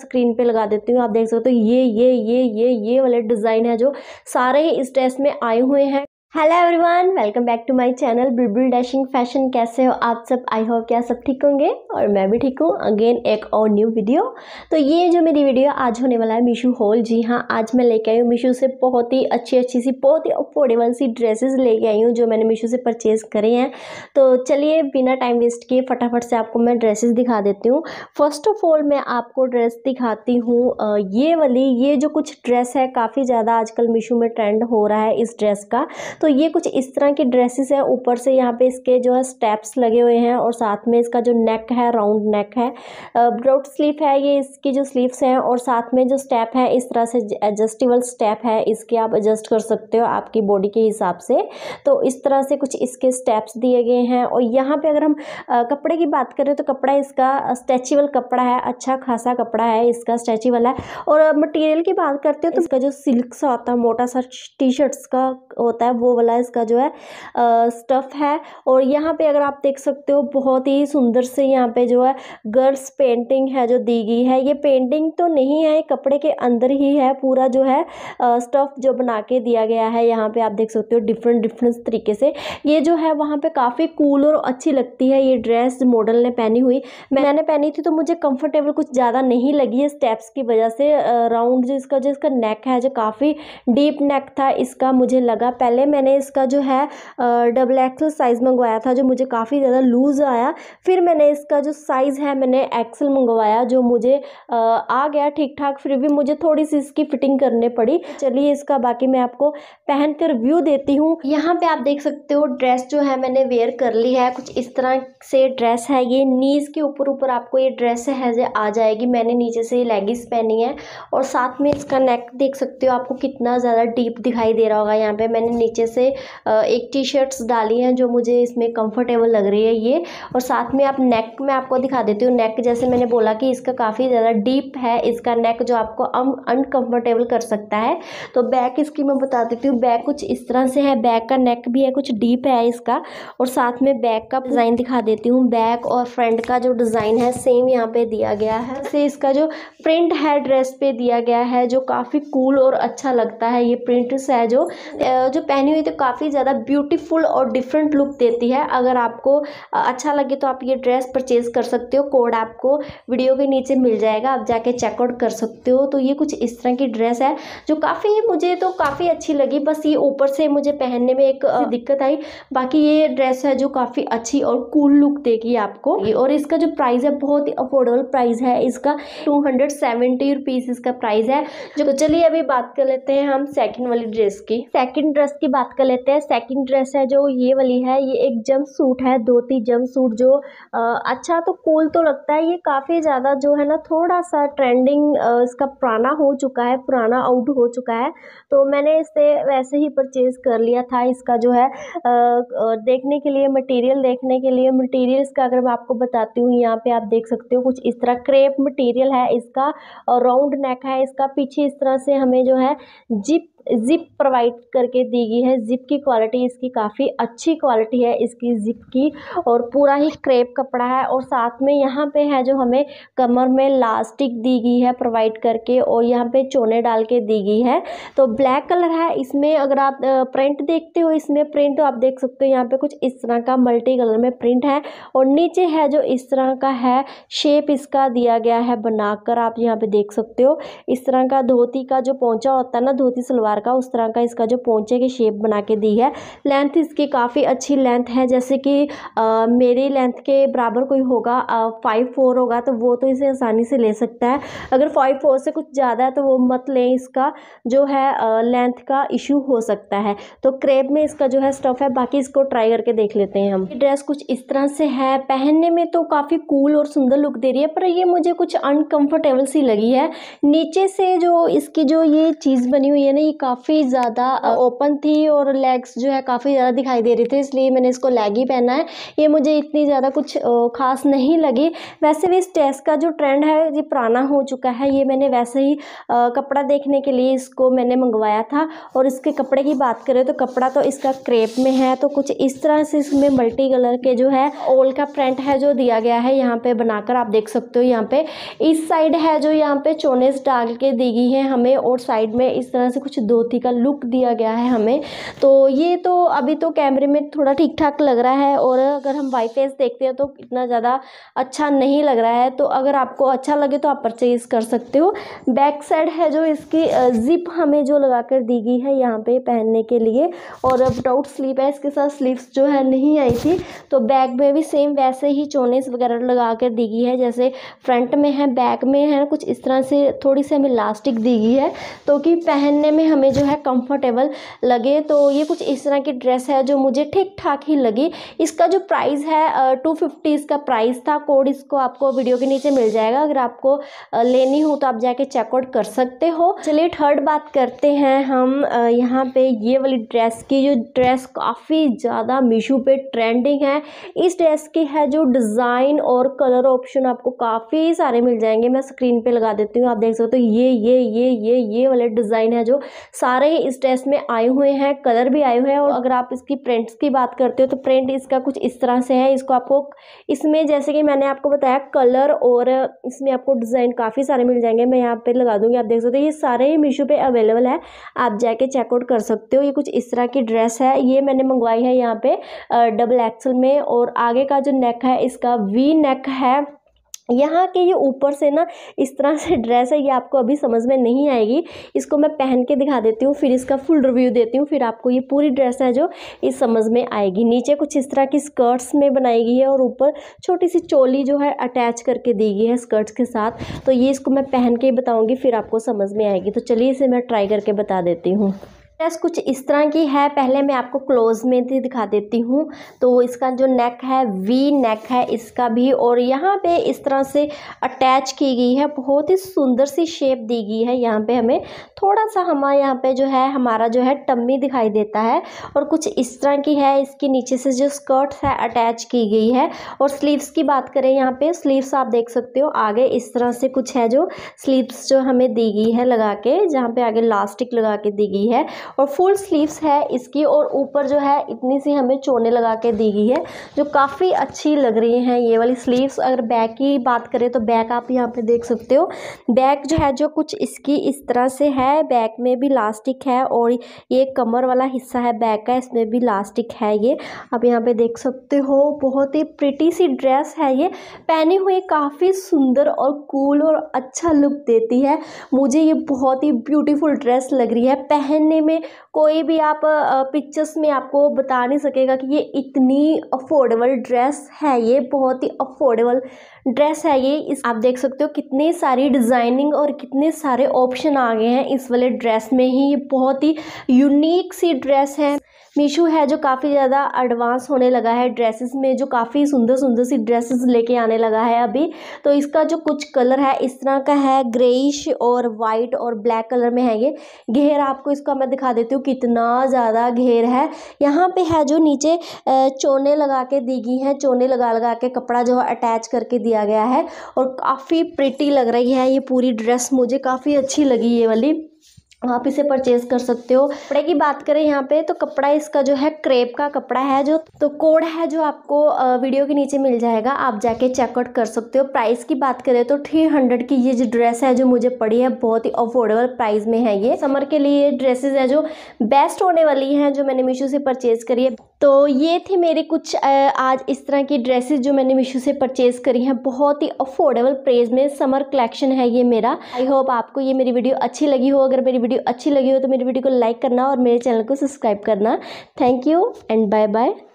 screen पे लगा देती हूँ आप देख सकते हो तो ये ये ये ये ये वाले डिज़ाइन है जो सारे ही इस ड्रेस में आए हुए हैं hello everyone welcome back to my channel बिलबुल डैशिंग फैशन कैसे हो आप सब आई होप क्या सब ठीक होंगे और मैं भी ठीक हूँ अगेन एक और न्यू वीडियो तो ये जो मेरी वीडियो आज होने वाला है मीशो हॉल जी हाँ आज मैं लेके आई हूँ मीशो से बहुत ही अच्छी अच्छी सी बहुत ही अफोर्डेबल सी ड्रेसेस लेके आई हूँ जो मैंने मीशो से परचेज़ करे हैं तो चलिए बिना टाइम वेस्ट किए फटाफट से आपको मैं ड्रेसेस दिखा देती हूँ फर्स्ट ऑफ ऑल मैं आपको ड्रेस दिखाती हूँ ये वाली ये जो कुछ ड्रेस है काफ़ी ज़्यादा आजकल मीशो में ट्रेंड हो रहा है इस ड्रेस का तो ये कुछ इस तरह की ड्रेसेस है ऊपर से यहाँ पे इसके जो है स्टेप्स लगे हुए हैं और साथ में इसका जो नेक है राउंड नेक है ब्राउट स्लीव है ये इसकी जो स्लीव्स हैं और साथ में जो स्टेप है इस तरह से एडजस्टेबल स्टेप है इसके आप एडजस्ट कर सकते हो आपकी बॉडी के हिसाब से तो इस तरह से कुछ इसके स्टेप्स दिए गए हैं और यहाँ पर अगर हम कपड़े की बात करें तो कपड़ा इसका स्ट्रेचेबल कपड़ा है अच्छा खासा कपड़ा है इसका स्ट्रेचिबल है और मटेरियल की बात करते हो तो इसका जो सिल्क सा होता है मोटा सा टी शर्ट्स का होता है वो वो वाला इसका जो है स्टफ़ है और यहाँ पे अगर आप देख सकते हो बहुत ही सुंदर से यहाँ पे जो है गर्ल्स पेंटिंग है जो दी गई है ये पेंटिंग तो नहीं है कपड़े के अंदर ही है पूरा जो है स्टफ़ जो बना के दिया गया है यहाँ पे आप देख सकते हो डिफरेंट डिफरेंट तरीके से ये जो है वहाँ पे काफ़ी कूल और अच्छी लगती है ये ड्रेस मॉडल ने पहनी हुई मैंने पहनी थी तो मुझे कंफर्टेबल कुछ ज़्यादा नहीं लगी है स्टेप्स की वजह से राउंड जो इसका जो इसका नेक है जो काफ़ी डीप नेक था इसका मुझे लगा पहले मैं मैंने इसका जो है डबल एक्सल साइज़ मंगवाया था जो मुझे काफ़ी ज़्यादा लूज़ आया फिर मैंने इसका जो साइज़ है मैंने एक्सल मंगवाया जो मुझे आ गया ठीक ठाक फिर भी मुझे थोड़ी सी इसकी फ़िटिंग करने पड़ी चलिए इसका बाकी मैं आपको पहन कर व्यू देती हूँ यहाँ पे आप देख सकते हो ड्रेस जो है मैंने वेयर कर ली है कुछ इस तरह से ड्रेस है ये नीज़ के ऊपर ऊपर आपको ये ड्रेस है जो आ जाएगी मैंने नीचे से लेगिंग्स पहनी है और साथ में इसका नेक देख सकते हो आपको कितना ज़्यादा डीप दिखाई दे रहा होगा यहाँ पे मैंने नीचे से एक टी शर्ट्स डाली हैं जो मुझे इसमें कंफर्टेबल लग रही है ये और साथ में आप नेक में आपको दिखा देती हूँ नेक जैसे मैंने बोला कि इसका काफ़ी ज़्यादा डीप है इसका नेक जो आपको अनकम्फर्टेबल कर सकता है तो बैक इसकी मैं बता देती हूँ बैक कुछ इस तरह से है बैक का नेक भी है कुछ डीप है इसका और साथ में बैक का डिज़ाइन दिखा देती हूँ बैक और फ्रंट का जो डिज़ाइन है सेम यहाँ पे दिया गया है से इसका जो प्रिंट है ड्रेस पे दिया गया है जो काफ़ी कूल और अच्छा लगता है ये प्रिंट्स है जो जो पहनी हुई तो काफ़ी ज़्यादा ब्यूटीफुल और डिफरेंट लुक देती है अगर आपको अच्छा लगे तो आप ये ड्रेस परचेज़ कर सकते हो कोड आपको वीडियो के नीचे मिल जाएगा आप जाके चेकआउट कर सकते हो तो ये कुछ इस तरह की ड्रेस है जो काफ़ी मुझे तो काफ़ी अच्छी लगी बस ये ऊपर से मुझे पहनने में एक दिक्कत आई बाकी ये ड्रेस है जो काफ़ी अच्छी और कूल लुक देगी आपको और इसका जो प्राइस है बहुत ही अफोर्डेबल प्राइस है इसका टू हंड्रेड सेवेंटी रुपीज़ इसका प्राइस है जो तो चलिए अभी बात कर लेते हैं हम सेकंड वाली ड्रेस की सेकंड ड्रेस की बात बात कर लेते हैं सेकंड ड्रेस है जो ये वाली है ये एक जम सूट है धोती जम सूट जो आ, अच्छा तो कूल तो लगता है ये काफ़ी ज़्यादा जो है ना थोड़ा सा ट्रेंडिंग इसका पुराना हो चुका है पुराना आउट हो चुका है तो मैंने इसे वैसे ही परचेज़ कर लिया था इसका जो है आ, देखने के लिए मटेरियल देखने के लिए मटीरियल का अगर मैं आपको बताती हूँ यहाँ पे आप देख सकते हो कुछ इस तरह क्रेप मटीरियल है इसका राउंड नेक है इसका पीछे इस तरह से हमें जो है जिप ज़िप प्रोवाइड करके दी गई है ज़िप की क्वालिटी इसकी काफ़ी अच्छी क्वालिटी है इसकी ज़िप की और पूरा ही क्रेप कपड़ा है और साथ में यहाँ पे है जो हमें कमर में लास्टिक दी गई है प्रोवाइड करके और यहाँ पे चोने डाल के दी गई है तो ब्लैक कलर है इसमें अगर आप प्रिंट देखते हो इसमें प्रिंट तो आप देख सकते हो यहाँ पे कुछ इस तरह का मल्टी कलर में प्रिंट है और नीचे है जो इस तरह का है शेप इसका दिया गया है बनाकर आप यहाँ पे देख सकते हो इस तरह का धोती का जो पहुँचा होता है ना धोती सलवार आकार का उस तरह का इसका जो पोंचे की शेप बना के दी है लेंथ इसकी काफ़ी अच्छी लेंथ है जैसे कि आ, मेरी लेंथ के बराबर कोई होगा फाइव फोर होगा तो वो तो इसे आसानी से ले सकता है अगर फाइव फोर से कुछ ज़्यादा है तो वो मत लें इसका जो है लेंथ का इशू हो सकता है तो क्रेप में इसका जो है स्टफ़ है बाकी इसको ट्राई करके देख लेते हैं हम ड्रेस कुछ इस तरह से है पहनने में तो काफ़ी कूल और सुंदर लुक दे रही है पर ये मुझे कुछ अनकम्फर्टेबल सी लगी है नीचे से जो इसकी जो ये चीज़ बनी हुई है ना ये काफ़ी ज़्यादा ओपन थी और लेग्स जो है काफ़ी ज़्यादा दिखाई दे रही थी इसलिए मैंने इसको लेग ही पहना है ये मुझे इतनी ज़्यादा कुछ खास नहीं लगी वैसे भी इस टेस्ट का जो ट्रेंड है ये पुराना हो चुका है ये मैंने वैसे ही कपड़ा देखने के लिए इसको मैंने मंगवाया था और इसके कपड़े की बात करें तो कपड़ा तो इसका क्रेप में है तो कुछ इस तरह से इसमें मल्टी कलर के जो है ओल का प्रिंट है जो दिया गया है यहाँ पे बनाकर आप देख सकते हो यहाँ पे इस साइड है जो यहाँ पे चोनेस डाल के दी गई है हमें और साइड में इस तरह से कुछ धोती का लुक दिया गया है हमें तो ये तो अभी तो कैमरे में थोड़ा ठीक ठाक लग रहा है और अगर हम वाई फेस देखते हैं तो इतना ज़्यादा अच्छा नहीं लग रहा है तो अगर आपको अच्छा लगे तो आप परचेज़ कर सकते हो बैक साइड है जो इसकी ज़िप हमें जो लगा कर दी गई है यहाँ पे पहनने के लिए और विदाउट स्लीव है इसके साथ स्लीव्स जो है नहीं आई थी तो बैक में भी सेम वैसे ही चोनेस वगैरह लगा कर दी गई है जैसे फ्रंट में है बैक में है कुछ इस तरह से थोड़ी सी हमें लास्टिक दी गई है तो कि पहनने में हम हमें जो है कंफर्टेबल लगे तो ये कुछ इस तरह की ड्रेस है जो मुझे ठीक ठाक ही लगी इसका जो प्राइस है टू फिफ्टी इसका प्राइस था कोड इसको आपको वीडियो के नीचे मिल जाएगा अगर आपको लेनी हो तो आप जाके चेकआउट कर सकते हो चलिए थर्ड बात करते हैं हम यहाँ पे ये वाली ड्रेस की जो ड्रेस काफ़ी ज़्यादा मीशो पे ट्रेंडिंग है इस ड्रेस की है जो डिज़ाइन और कलर ऑप्शन आपको काफ़ी सारे मिल जाएंगे मैं स्क्रीन पे लगा देती हूँ आप देख सकते हो ये ये ये ये ये वाले डिज़ाइन है जो सारे ही इस ड्रेस में आए हुए हैं कलर भी आए हुए हैं और अगर आप इसकी प्रिंट्स की बात करते हो तो प्रिंट इसका कुछ इस तरह से है इसको आपको इसमें जैसे कि मैंने आपको बताया कलर और इसमें आपको डिज़ाइन काफ़ी सारे मिल जाएंगे मैं यहाँ पर लगा दूँगी आप देख सकते हो ये सारे ही मीशो पर अवेलेबल है आप जाके चेकआउट कर सकते हो ये कुछ इस तरह की ड्रेस है ये मैंने मंगवाई है यहाँ पर डबल एक्सल में और आगे का जो नेक है इसका वी नेक है यहाँ के ये ऊपर से ना इस तरह से ड्रेस है ये आपको अभी समझ में नहीं आएगी इसको मैं पहन के दिखा देती हूँ फिर इसका फुल रिव्यू देती हूँ फिर आपको ये पूरी ड्रेस है जो इस समझ में आएगी नीचे कुछ इस तरह की स्कर्ट्स में बनाई गई है और ऊपर छोटी सी चोली जो है अटैच करके दी गई है स्कर्ट्स के साथ तो ये इसको मैं पहन के बताऊँगी फिर आपको समझ में आएगी तो चलिए इसे मैं ट्राई करके बता देती हूँ ड्रेस कुछ इस तरह की है पहले मैं आपको क्लोज में भी दिखा देती हूँ तो इसका जो नेक है वी नेक है इसका भी और यहाँ पे इस तरह से अटैच की गई है बहुत ही सुंदर सी शेप दी गई है यहाँ पे हमें थोड़ा सा हमारे यहाँ पे जो है हमारा जो है टम्मी दिखाई देता है और कुछ इस तरह की है इसके नीचे से जो स्कर्ट है अटैच की गई है और स्लीव्स की बात करें यहाँ पर स्लीव्स आप देख सकते हो आगे इस तरह से कुछ है जो स्लीव्स जो हमें दी गई है लगा के जहाँ पर आगे लास्टिक लगा के दी गई है और फुल स्लीव्स है इसकी और ऊपर जो है इतनी सी हमें चोने लगा के दी गई है जो काफ़ी अच्छी लग रही हैं ये वाली स्लीव्स अगर बैक की बात करें तो बैक आप यहाँ पे देख सकते हो बैक जो है जो कुछ इसकी इस तरह से है बैक में भी लास्टिक है और ये कमर वाला हिस्सा है बैक का इसमें भी लास्टिक है ये आप यहाँ पे देख सकते हो बहुत ही प्रिटी सी ड्रेस है ये पहने हुई काफ़ी सुंदर और कूल और अच्छा लुक देती है मुझे ये बहुत ही ब्यूटीफुल ड्रेस लग रही है पहनने में कोई भी आप पिक्चर्स में आपको बता नहीं सकेगा कि ये इतनी अफोर्डेबल ड्रेस है ये बहुत ही अफोर्डेबल ड्रेस है ये इस आप देख सकते हो कितनी सारी डिज़ाइनिंग और कितने सारे ऑप्शन आ गए हैं इस वाले ड्रेस में ही ये बहुत ही यूनिक सी ड्रेस है मीशो है जो काफ़ी ज़्यादा एडवांस होने लगा है ड्रेसेस में जो काफ़ी सुंदर सुंदर सी ड्रेसेस लेके आने लगा है अभी तो इसका जो कुछ कलर है इस तरह का है ग्रेइश और वाइट और ब्लैक कलर में है ये घेर आपको इसका मैं दिखा देती हूँ कितना ज़्यादा घेर है यहाँ पे है जो नीचे चोने लगा के दी गई हैं चोने लगा लगा के कपड़ा जो है अटैच करके दिया गया है और काफ़ी प्रिटी लग रही है ये पूरी ड्रेस मुझे काफ़ी अच्छी लगी ये वाली आप इसे परचेज कर सकते हो कपड़े की बात करें यहाँ पे तो कपड़ा इसका जो है क्रेप का कपड़ा है जो तो कोड है जो आपको वीडियो के नीचे मिल जाएगा आप जाके चेकआउट कर सकते हो प्राइस की बात करें तो थ्री हंड्रेड की ये जो ड्रेस है जो मुझे पड़ी है बहुत ही अफोर्डेबल प्राइस में है ये समर के लिए ड्रेसेज है जो बेस्ट होने वाली है जो मैंने मीशो से परचेज करी है तो ये थी मेरे कुछ आज इस तरह की ड्रेसेस जो मैंने मीशो से परचेज़ करी हैं बहुत ही अफोर्डेबल प्राइस में समर कलेक्शन है ये मेरा आई होप आपको ये मेरी वीडियो अच्छी लगी हो अगर मेरी वीडियो अच्छी लगी हो तो मेरी वीडियो को लाइक करना और मेरे चैनल को सब्सक्राइब करना thank you and bye bye